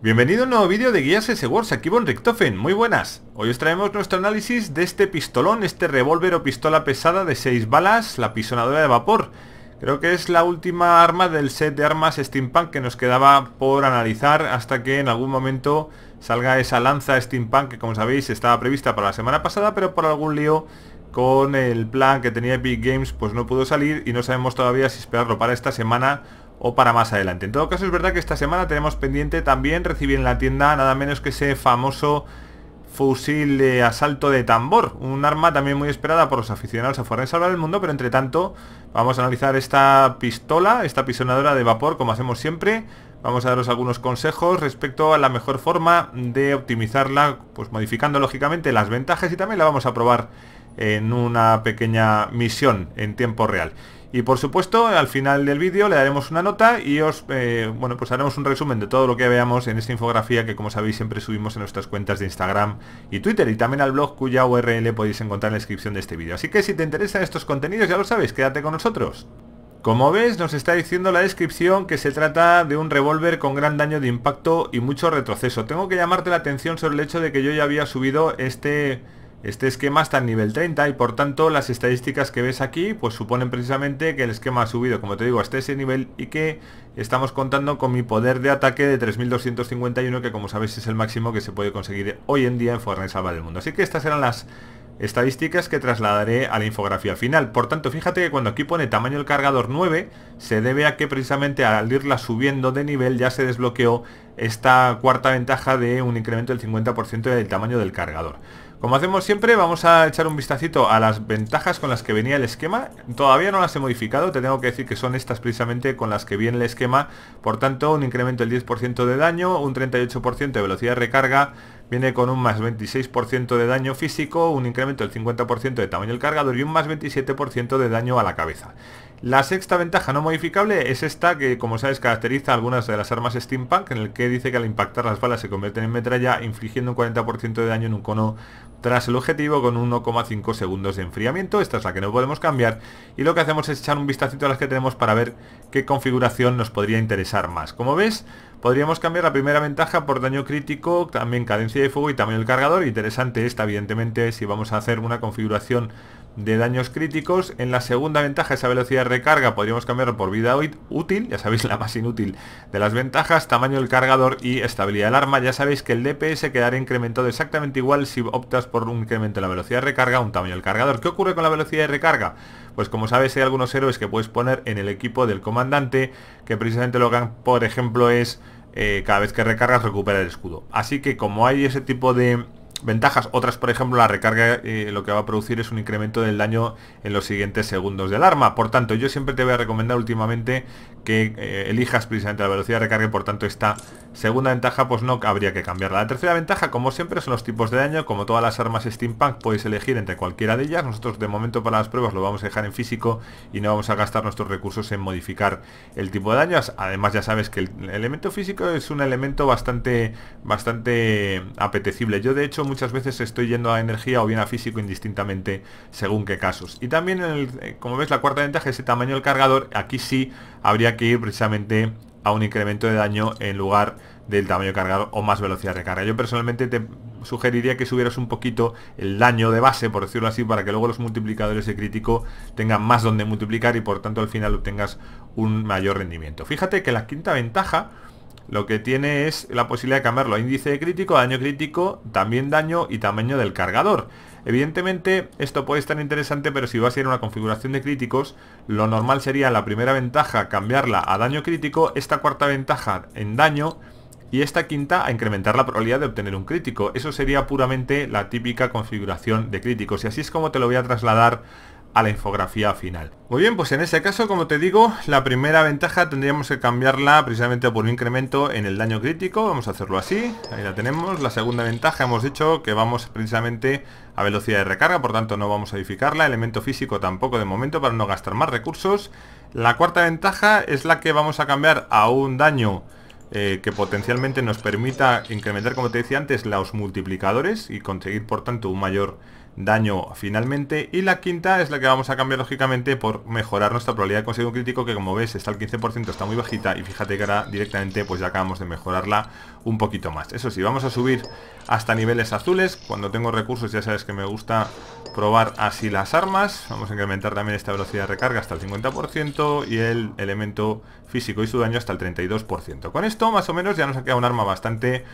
Bienvenido a un nuevo vídeo de Guías S-Wars, aquí Von Richtofen, muy buenas. Hoy os traemos nuestro análisis de este pistolón, este revólver o pistola pesada de 6 balas, la pisonadora de vapor. Creo que es la última arma del set de armas steampunk que nos quedaba por analizar hasta que en algún momento salga esa lanza steampunk que como sabéis estaba prevista para la semana pasada pero por algún lío con el plan que tenía Epic Games pues no pudo salir y no sabemos todavía si esperarlo para esta semana o para más adelante. En todo caso es verdad que esta semana tenemos pendiente también recibir en la tienda nada menos que ese famoso fusil de asalto de tambor, un arma también muy esperada por los aficionados a Forensal del el Mundo, pero entre tanto vamos a analizar esta pistola, esta pisonadora de vapor como hacemos siempre, vamos a daros algunos consejos respecto a la mejor forma de optimizarla, pues modificando lógicamente las ventajas y también la vamos a probar en una pequeña misión en tiempo real. Y por supuesto, al final del vídeo le daremos una nota y os, eh, bueno, pues haremos un resumen de todo lo que veamos en esta infografía que como sabéis siempre subimos en nuestras cuentas de Instagram y Twitter y también al blog cuya URL podéis encontrar en la descripción de este vídeo. Así que si te interesan estos contenidos ya lo sabéis, quédate con nosotros. Como ves, nos está diciendo la descripción que se trata de un revólver con gran daño de impacto y mucho retroceso. Tengo que llamarte la atención sobre el hecho de que yo ya había subido este este esquema está en nivel 30 y por tanto las estadísticas que ves aquí pues suponen precisamente que el esquema ha subido, como te digo, hasta ese nivel y que estamos contando con mi poder de ataque de 3251 que como sabéis es el máximo que se puede conseguir hoy en día en Fortnite Salva del Mundo. Así que estas eran las estadísticas que trasladaré a la infografía final. Por tanto, fíjate que cuando aquí pone tamaño del cargador 9, se debe a que precisamente al irla subiendo de nivel ya se desbloqueó esta cuarta ventaja de un incremento del 50% del tamaño del cargador. Como hacemos siempre, vamos a echar un vistacito a las ventajas con las que venía el esquema. Todavía no las he modificado, te tengo que decir que son estas precisamente con las que viene el esquema. Por tanto, un incremento del 10% de daño, un 38% de velocidad de recarga, viene con un más 26% de daño físico, un incremento del 50% de tamaño del cargador y un más 27% de daño a la cabeza. La sexta ventaja no modificable es esta que, como sabes, caracteriza algunas de las armas steampunk, en el que dice que al impactar las balas se convierten en metralla, infligiendo un 40% de daño en un cono tras el objetivo con 1,5 segundos de enfriamiento. Esta es la que no podemos cambiar y lo que hacemos es echar un vistacito a las que tenemos para ver qué configuración nos podría interesar más. Como ves, podríamos cambiar la primera ventaja por daño crítico, también cadencia de fuego y también el cargador. Interesante esta, evidentemente, si vamos a hacer una configuración de daños críticos. En la segunda ventaja, esa velocidad de recarga, podríamos cambiarlo por vida útil, ya sabéis la más inútil de las ventajas, tamaño del cargador y estabilidad del arma. Ya sabéis que el DPS quedará incrementado exactamente igual si optas por un incremento de la velocidad de recarga un tamaño del cargador. ¿Qué ocurre con la velocidad de recarga? Pues como sabes hay algunos héroes que puedes poner en el equipo del comandante, que precisamente lo que por ejemplo es... Eh, cada vez que recargas recupera el escudo. Así que como hay ese tipo de ventajas. Otras, por ejemplo, la recarga eh, lo que va a producir es un incremento del daño en los siguientes segundos del arma. Por tanto, yo siempre te voy a recomendar últimamente que eh, elijas precisamente la velocidad de recarga y por tanto esta segunda ventaja pues no habría que cambiarla. La tercera ventaja, como siempre, son los tipos de daño. Como todas las armas steampunk puedes elegir entre cualquiera de ellas. Nosotros de momento para las pruebas lo vamos a dejar en físico y no vamos a gastar nuestros recursos en modificar el tipo de daños. Además ya sabes que el elemento físico es un elemento bastante, bastante apetecible. Yo de hecho muchas veces estoy yendo a energía o bien a físico indistintamente según qué casos. Y también, eh, como ves, la cuarta ventaja es el tamaño del cargador. Aquí sí habría que ir precisamente a un incremento de daño en lugar del tamaño cargado o más velocidad de carga. Yo personalmente te sugeriría que subieras un poquito el daño de base, por decirlo así, para que luego los multiplicadores de crítico tengan más donde multiplicar y por tanto al final obtengas un mayor rendimiento. Fíjate que la quinta ventaja lo que tiene es la posibilidad de cambiarlo a índice de crítico, daño crítico, también daño y tamaño del cargador. Evidentemente esto puede estar interesante, pero si va a ser una configuración de críticos, lo normal sería la primera ventaja cambiarla a daño crítico, esta cuarta ventaja en daño y esta quinta a incrementar la probabilidad de obtener un crítico. Eso sería puramente la típica configuración de críticos y así es como te lo voy a trasladar la infografía final. Muy bien, pues en ese caso, como te digo, la primera ventaja tendríamos que cambiarla precisamente por un incremento en el daño crítico. Vamos a hacerlo así, ahí la tenemos. La segunda ventaja hemos dicho que vamos precisamente a velocidad de recarga, por tanto no vamos a edificarla. Elemento físico tampoco de momento para no gastar más recursos. La cuarta ventaja es la que vamos a cambiar a un daño eh, que potencialmente nos permita incrementar, como te decía antes, los multiplicadores y conseguir por tanto un mayor daño finalmente. Y la quinta es la que vamos a cambiar lógicamente por mejorar nuestra probabilidad de conseguir un crítico, que como ves está al 15%, está muy bajita. Y fíjate que ahora directamente pues ya acabamos de mejorarla un poquito más. Eso sí, vamos a subir hasta niveles azules. Cuando tengo recursos ya sabes que me gusta probar así las armas. Vamos a incrementar también esta velocidad de recarga hasta el 50% y el elemento físico y su daño hasta el 32%. Con esto más o menos ya nos ha quedado un arma bastante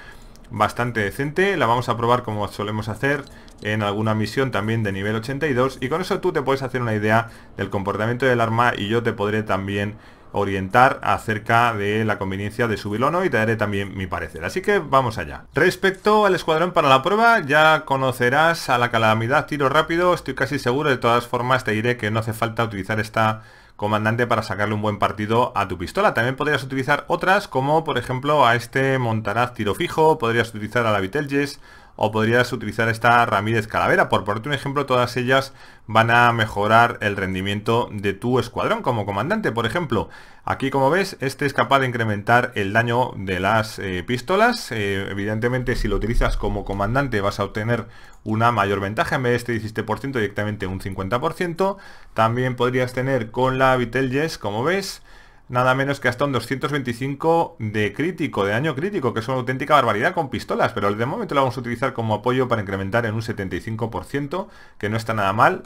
bastante decente. La vamos a probar como solemos hacer en alguna misión también de nivel 82. Y con eso tú te puedes hacer una idea del comportamiento del arma y yo te podré también orientar acerca de la conveniencia de subirlo o y te daré también mi parecer. Así que vamos allá. Respecto al escuadrón para la prueba, ya conocerás a la calamidad tiro rápido. Estoy casi seguro, de todas formas te diré que no hace falta utilizar esta comandante para sacarle un buen partido a tu pistola. También podrías utilizar otras como por ejemplo a este Montaraz tiro fijo, podrías utilizar a la Vitelges o podrías utilizar esta Ramírez Calavera. Por ponerte un ejemplo, todas ellas van a mejorar el rendimiento de tu escuadrón como comandante. Por ejemplo, aquí como ves, este es capaz de incrementar el daño de las eh, pistolas. Eh, evidentemente, si lo utilizas como comandante vas a obtener una mayor ventaja. En vez de este 17% directamente un 50%. También podrías tener con la Vitelges, como ves nada menos que hasta un 225 de crítico, de daño crítico, que es una auténtica barbaridad con pistolas, pero de momento la vamos a utilizar como apoyo para incrementar en un 75%, que no está nada mal.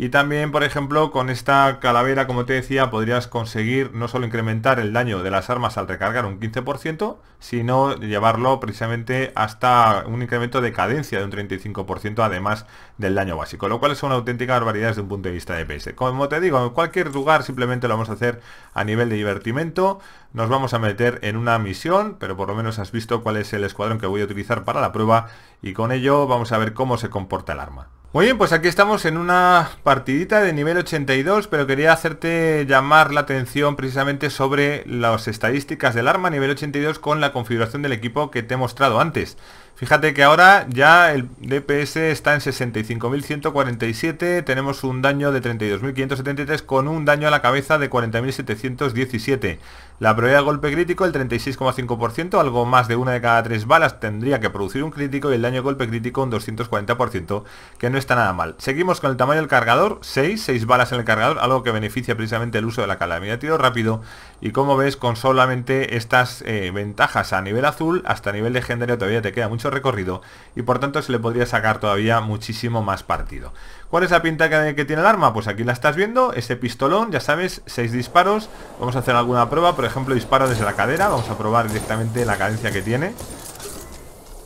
Y también, por ejemplo, con esta calavera, como te decía, podrías conseguir no solo incrementar el daño de las armas al recargar un 15%, sino llevarlo precisamente hasta un incremento de cadencia de un 35%, además del daño básico, lo cual es una auténtica barbaridad desde un punto de vista de PS. Como te digo, en cualquier lugar simplemente lo vamos a hacer a nivel de divertimento, nos vamos a meter en una misión, pero por lo menos has visto cuál es el escuadrón que voy a utilizar para la prueba y con ello vamos a ver cómo se comporta el arma. Muy bien, pues aquí estamos en una partidita de nivel 82, pero quería hacerte llamar la atención precisamente sobre las estadísticas del arma nivel 82 con la configuración del equipo que te he mostrado antes. Fíjate que ahora ya el DPS está en 65.147, tenemos un daño de 32.573 con un daño a la cabeza de 40.717. La probabilidad de golpe crítico, el 36,5%, algo más de una de cada tres balas tendría que producir un crítico y el daño de golpe crítico un 240%, que no está nada mal. Seguimos con el tamaño del cargador, 6, 6 balas en el cargador, algo que beneficia precisamente el uso de la calamidad de tiro rápido. Y como ves, con solamente estas eh, ventajas a nivel azul, hasta nivel legendario todavía te queda mucho recorrido y por tanto se le podría sacar todavía muchísimo más partido. ¿Cuál es la pinta que, tiene el arma? Pues aquí la estás viendo, ese pistolón, ya sabes, Seis disparos. Vamos a hacer alguna prueba, por ejemplo, disparo desde la cadera, vamos a probar directamente la cadencia que tiene.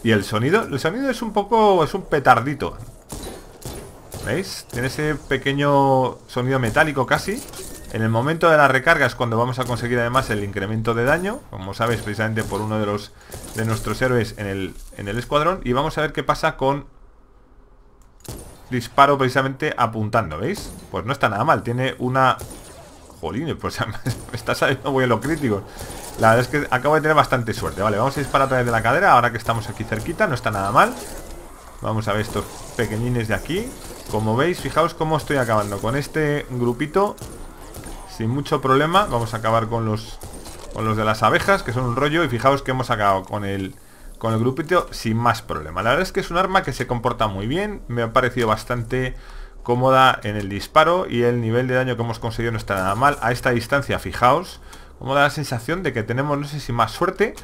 Y el sonido, el sonido es un poco, es un petardito. ¿Veis? Tiene ese pequeño sonido metálico casi en el momento de la recarga es cuando vamos a conseguir además el incremento de daño, como sabéis precisamente por uno de los de nuestros héroes en el, escuadrón. Y vamos a ver qué pasa con disparo precisamente apuntando, ¿veis? Pues no está nada mal, tiene una... Jolín, pues está saliendo muy a lo crítico. La verdad es que acabo de tener bastante suerte, vale, vamos a disparar a través de la cadera, ahora que estamos aquí cerquita, no está nada mal. Vamos a ver estos pequeñines de aquí. Como veis, fijaos cómo estoy acabando con este grupito sin mucho problema Vamos a acabar con los los de las abejas, que son un rollo Y fijaos que hemos acabado con el, con el grupito sin más problema La verdad es que es un arma que se comporta muy bien Me ha parecido bastante cómoda en el disparo Y el nivel de daño que hemos conseguido no está nada mal A esta distancia, fijaos Como da la sensación de que tenemos, no sé si más suerte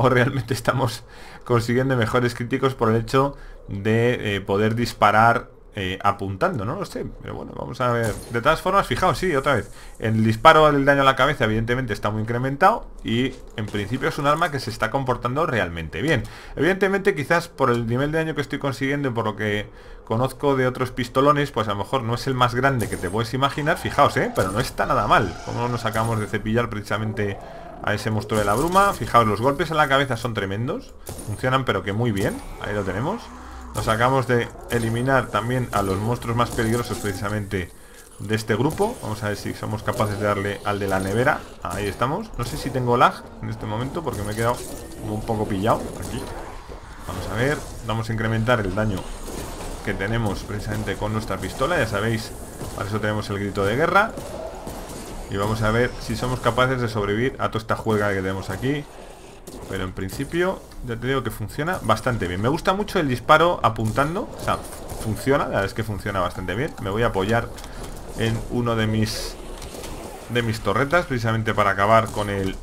o realmente estamos consiguiendo mejores críticos por el hecho de eh, poder disparar eh, apuntando, no lo sé, pero bueno, vamos a ver. De todas formas, fijaos, sí, otra vez. El disparo del daño a la cabeza, evidentemente, está muy incrementado y en principio es un arma que se está comportando realmente bien. Evidentemente, quizás por el nivel de daño que estoy consiguiendo y por lo que conozco de otros pistolones, pues a lo mejor no es el más grande que te puedes imaginar, fijaos, ¿eh? Pero no está nada mal. Como nos acabamos de cepillar precisamente a ese monstruo de la bruma. Fijaos, los golpes en la cabeza son tremendos. Funcionan pero que muy bien. Ahí lo tenemos. Nos acabamos de eliminar también a los monstruos más peligrosos precisamente de este grupo. Vamos a ver si somos capaces de darle al de la nevera. Ahí estamos. No sé si tengo lag en este momento porque me he quedado un poco pillado aquí. Vamos a ver. Vamos a incrementar el daño que tenemos precisamente con nuestra pistola. Ya sabéis, para eso tenemos el grito de guerra. Y vamos a ver si somos capaces de sobrevivir a toda esta juega que tenemos aquí. Pero en principio ya te digo que funciona bastante bien Me gusta mucho el disparo apuntando O sea, funciona, la verdad es que funciona bastante bien Me voy a apoyar en uno de mis de mis torretas Precisamente para acabar con el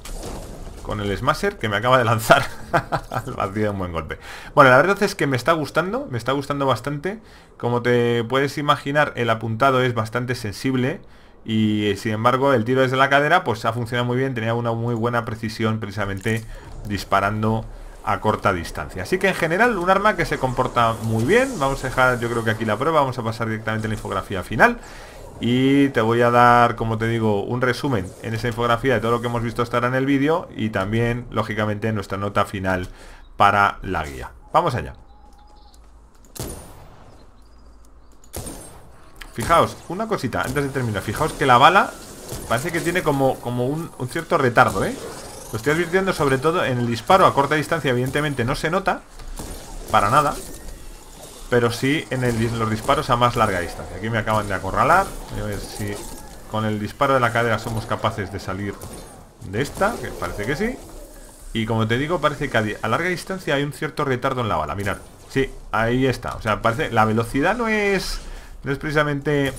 con el smasher que me acaba de lanzar al vacío un buen golpe. Bueno, la verdad es que me está gustando, me está gustando bastante. Como te puedes imaginar, el apuntado es bastante sensible y eh, sin embargo el tiro desde la cadera pues ha funcionado muy bien, tenía una muy buena precisión precisamente disparando a corta distancia. Así que en general un arma que se comporta muy bien, vamos a dejar yo creo que aquí la prueba, vamos a pasar directamente a la infografía final y te voy a dar, como te digo, un resumen en esa infografía de todo lo que hemos visto hasta ahora en el vídeo y también, lógicamente, nuestra nota final para la guía. Vamos allá. Fijaos, una cosita, antes de terminar Fijaos que la bala parece que tiene como, como un, cierto retardo, ¿eh? Lo estoy advirtiendo sobre todo en el disparo a corta distancia Evidentemente no se nota Para nada Pero sí en, los disparos a más larga distancia Aquí me acaban de acorralar A ver si con el disparo de la cadera somos capaces de salir de esta Que parece que sí Y como te digo parece que a, larga distancia hay un cierto retardo en la bala Mirad, sí, ahí está O sea, parece la velocidad no es no es precisamente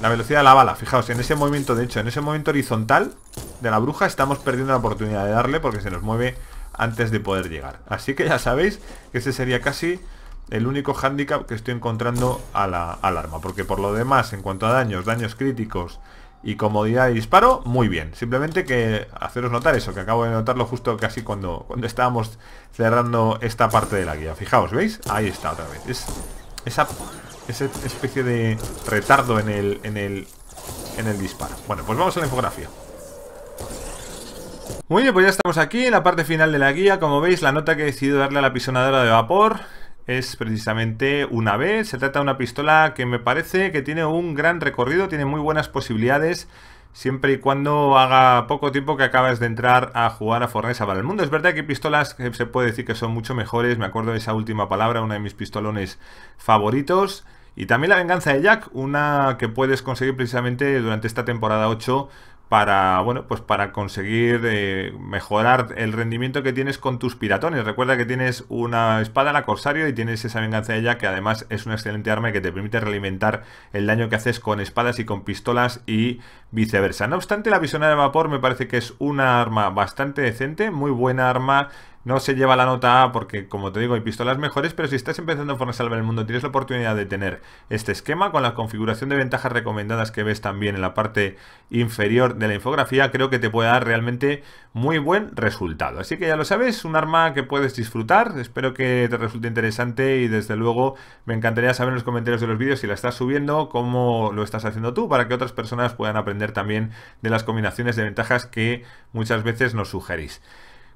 la velocidad de la bala. Fijaos, en ese movimiento, de hecho, en ese momento horizontal de la bruja estamos perdiendo la oportunidad de darle porque se nos mueve antes de poder llegar. Así que ya sabéis que ese sería casi el único hándicap que estoy encontrando a la, al arma. Porque por lo demás, en cuanto a daños, daños críticos y comodidad de disparo, muy bien. Simplemente que haceros notar eso, que acabo de notarlo justo casi cuando, cuando estábamos cerrando esta parte de la guía. Fijaos, ¿veis? Ahí está otra vez. esa esa especie de retardo en el, en el, disparo. Bueno, pues vamos a la infografía. Muy bien, pues ya estamos aquí en la parte final de la guía. Como veis, la nota que he decidido darle a la pisonadora de vapor es precisamente una B. Se trata de una pistola que me parece que tiene un gran recorrido, tiene muy buenas posibilidades siempre y cuando haga poco tiempo que acabas de entrar a jugar a Fornesa para el mundo. Es verdad que pistolas que eh, se puede decir que son mucho mejores, me acuerdo de esa última palabra, una de mis pistolones favoritos. Y también la venganza de Jack, una que puedes conseguir precisamente durante esta temporada 8 para, bueno, pues para conseguir eh, mejorar el rendimiento que tienes con tus piratones. Recuerda que tienes una espada, la Corsario, y tienes esa venganza de Jack que además es una excelente arma y que te permite realimentar el daño que haces con espadas y con pistolas y viceversa. No obstante, la visión de vapor me parece que es una arma bastante decente, muy buena arma no se lleva la nota A porque, como te digo, hay pistolas mejores, pero si estás empezando en salvar Salvar el Mundo, tienes la oportunidad de tener este esquema con la configuración de ventajas recomendadas que ves también en la parte inferior de la infografía, creo que te puede dar realmente muy buen resultado. Así que ya lo sabes, un arma que puedes disfrutar, espero que te resulte interesante y desde luego me encantaría saber en los comentarios de los vídeos si la estás subiendo, cómo lo estás haciendo tú, para que otras personas puedan aprender también de las combinaciones de ventajas que muchas veces nos sugerís.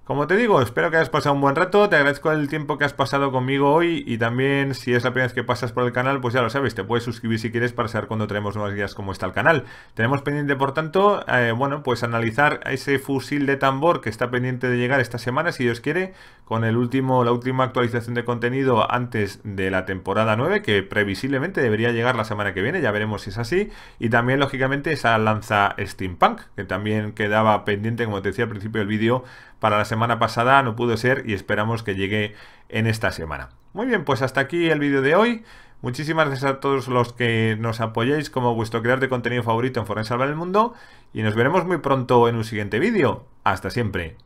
Como te digo, espero que hayas pasado un buen rato, te agradezco el tiempo que has pasado conmigo hoy y también si es la primera vez que pasas por el canal, pues ya lo sabes, te puedes suscribir si quieres para saber cuando traemos nuevas guías como está el canal. Tenemos pendiente, por tanto, eh, bueno, pues analizar ese fusil de tambor que está pendiente de llegar esta semana, si Dios quiere, con el último, la última actualización de contenido antes de la temporada 9, que previsiblemente debería llegar la semana que viene, ya veremos si es así, y también, lógicamente, esa lanza steampunk, que también quedaba pendiente, como te decía al principio del vídeo, para la semana pasada no pudo ser y esperamos que llegue en esta semana. Muy bien, pues hasta aquí el vídeo de hoy. Muchísimas gracias a todos los que nos apoyáis como vuestro creador de contenido favorito en Forensalvar el Mundo y nos veremos muy pronto en un siguiente vídeo. Hasta siempre.